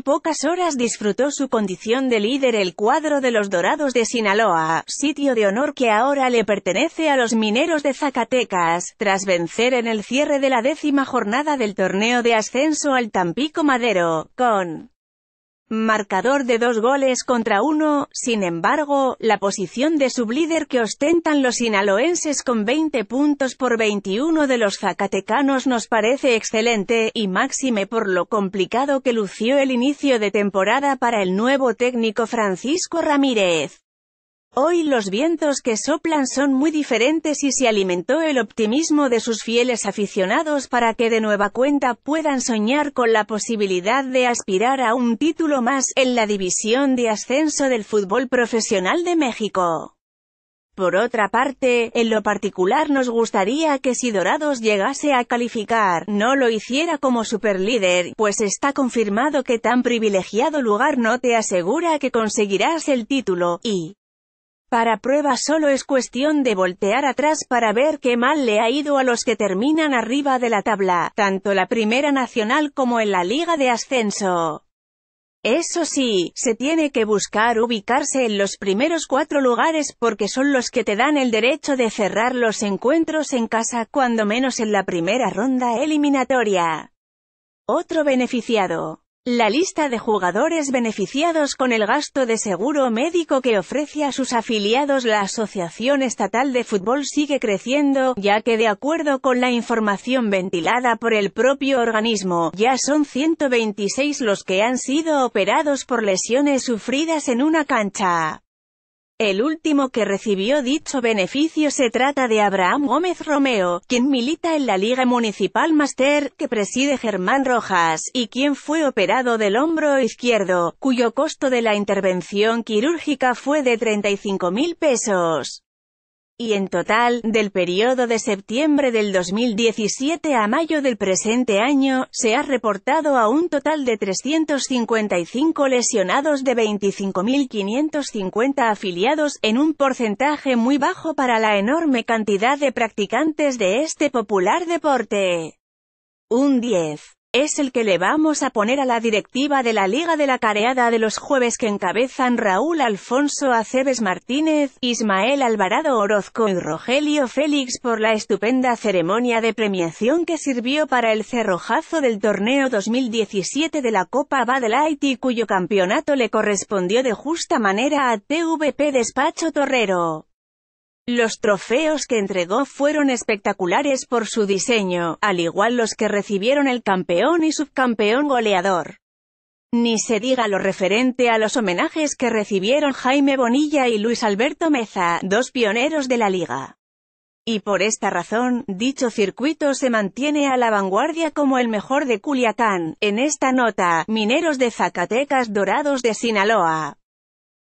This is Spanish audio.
pocas horas disfrutó su condición de líder el cuadro de los Dorados de Sinaloa, sitio de honor que ahora le pertenece a los mineros de Zacatecas, tras vencer en el cierre de la décima jornada del torneo de ascenso al Tampico Madero, con marcador de dos goles contra uno, sin embargo, la posición de sublíder que ostentan los sinaloenses con 20 puntos por 21 de los zacatecanos nos parece excelente, y máxime por lo complicado que lució el inicio de temporada para el nuevo técnico Francisco Ramírez. Hoy los vientos que soplan son muy diferentes y se alimentó el optimismo de sus fieles aficionados para que de nueva cuenta puedan soñar con la posibilidad de aspirar a un título más en la división de ascenso del fútbol profesional de México. Por otra parte, en lo particular nos gustaría que si Dorados llegase a calificar, no lo hiciera como superlíder, pues está confirmado que tan privilegiado lugar no te asegura que conseguirás el título, y para prueba solo es cuestión de voltear atrás para ver qué mal le ha ido a los que terminan arriba de la tabla, tanto la Primera Nacional como en la Liga de Ascenso. Eso sí, se tiene que buscar ubicarse en los primeros cuatro lugares porque son los que te dan el derecho de cerrar los encuentros en casa, cuando menos en la primera ronda eliminatoria. Otro beneficiado. La lista de jugadores beneficiados con el gasto de seguro médico que ofrece a sus afiliados la Asociación Estatal de Fútbol sigue creciendo, ya que de acuerdo con la información ventilada por el propio organismo, ya son 126 los que han sido operados por lesiones sufridas en una cancha. El último que recibió dicho beneficio se trata de Abraham Gómez Romeo, quien milita en la Liga Municipal Master, que preside Germán Rojas, y quien fue operado del hombro izquierdo, cuyo costo de la intervención quirúrgica fue de mil pesos y en total, del periodo de septiembre del 2017 a mayo del presente año, se ha reportado a un total de 355 lesionados de 25.550 afiliados, en un porcentaje muy bajo para la enorme cantidad de practicantes de este popular deporte. Un 10 es el que le vamos a poner a la directiva de la Liga de la Careada de los jueves que encabezan Raúl Alfonso Aceves Martínez, Ismael Alvarado Orozco y Rogelio Félix por la estupenda ceremonia de premiación que sirvió para el cerrojazo del torneo 2017 de la Copa Badel cuyo campeonato le correspondió de justa manera a TVP Despacho Torrero. Los trofeos que entregó fueron espectaculares por su diseño, al igual los que recibieron el campeón y subcampeón goleador. Ni se diga lo referente a los homenajes que recibieron Jaime Bonilla y Luis Alberto Meza, dos pioneros de la liga. Y por esta razón, dicho circuito se mantiene a la vanguardia como el mejor de Culiacán. En esta nota, mineros de Zacatecas dorados de Sinaloa.